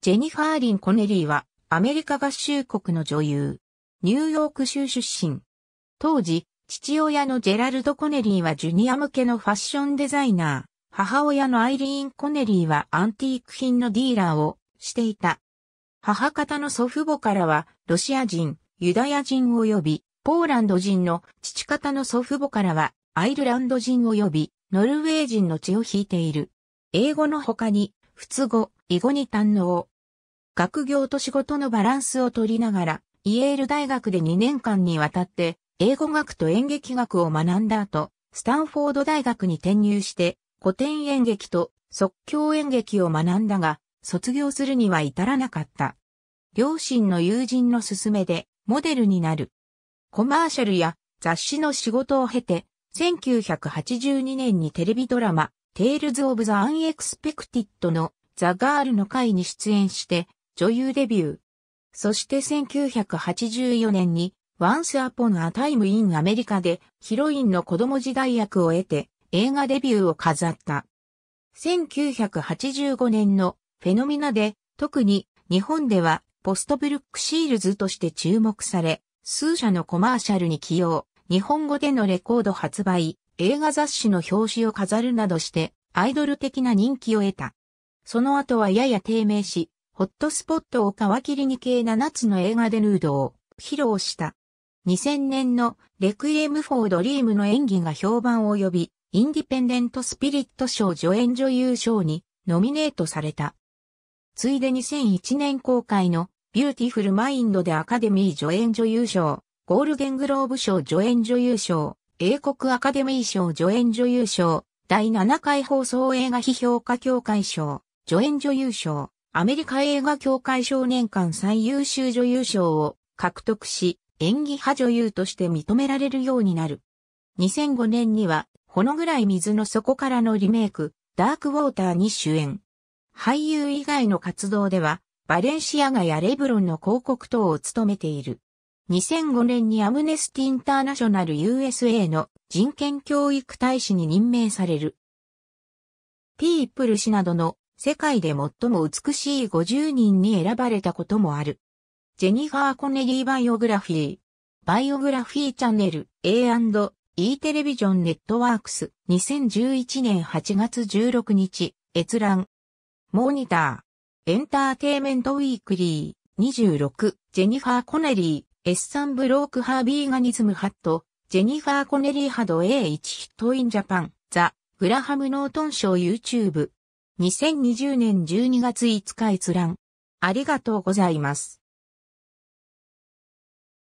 ジェニファー・リン・コネリーは、アメリカ合衆国の女優。ニューヨーク州出身。当時、父親のジェラルド・コネリーはジュニア向けのファッションデザイナー。母親のアイリーン・コネリーはアンティーク品のディーラーをしていた。母方の祖父母からは、ロシア人、ユダヤ人及び、ポーランド人の父方の祖父母からは、アイルランド人及び、ノルウェー人の血を引いている。英語の他に、仏語、囲碁に堪能。学業と仕事のバランスを取りながら、イエール大学で2年間にわたって、英語学と演劇学を学んだ後、スタンフォード大学に転入して、古典演劇と即興演劇を学んだが、卒業するには至らなかった。両親の友人の勧めで、モデルになる。コマーシャルや雑誌の仕事を経て、1982年にテレビドラマ、テイルズ・オブ・ザ・アンエクスペクティッドのザ・ガールの会に出演して、女優デビュー。そして1984年に、Once Upon a Time in America でヒロインの子供時代役を得て映画デビューを飾った。1985年のフェノミナで特に日本ではポストブルックシールズとして注目され、数社のコマーシャルに起用、日本語でのレコード発売、映画雑誌の表紙を飾るなどしてアイドル的な人気を得た。その後はやや低迷し、ホットスポットを皮切りに計7つの映画でヌードを披露した。2000年のレクイエム・フォー・ドリームの演技が評判を呼び、インディペンデント・スピリット賞助演女優賞にノミネートされた。ついで2001年公開のビューティフル・マインドでアカデミー助演女優賞、ゴールデングローブ賞助演女優賞、英国アカデミー賞助演女優賞、第7回放送映画批評家協会賞、助演女優賞、アメリカ映画協会少年間最優秀女優賞を獲得し、演技派女優として認められるようになる。2005年には、ほのぐらい水の底からのリメイク、ダークウォーターに主演。俳優以外の活動では、バレンシアガやレブロンの広告等を務めている。2005年にアムネスティ・インターナショナル USA の人権教育大使に任命される。ピープル氏などの世界で最も美しい50人に選ばれたこともある。ジェニファー・コネリー・バイオグラフィー。バイオグラフィーチャンネル A&E テレビジョンネットワークス2011年8月16日閲覧。モニター。エンターテイメントウィークリー26ジェニファー・コネリー。エッサンブロークハービーガニズムハット、ジェニファー・コネリーハド A1 ヒットインジャパン、ザ、グラハム・ノートン賞 YouTube。2020年12月5日閲覧。ありがとうございます。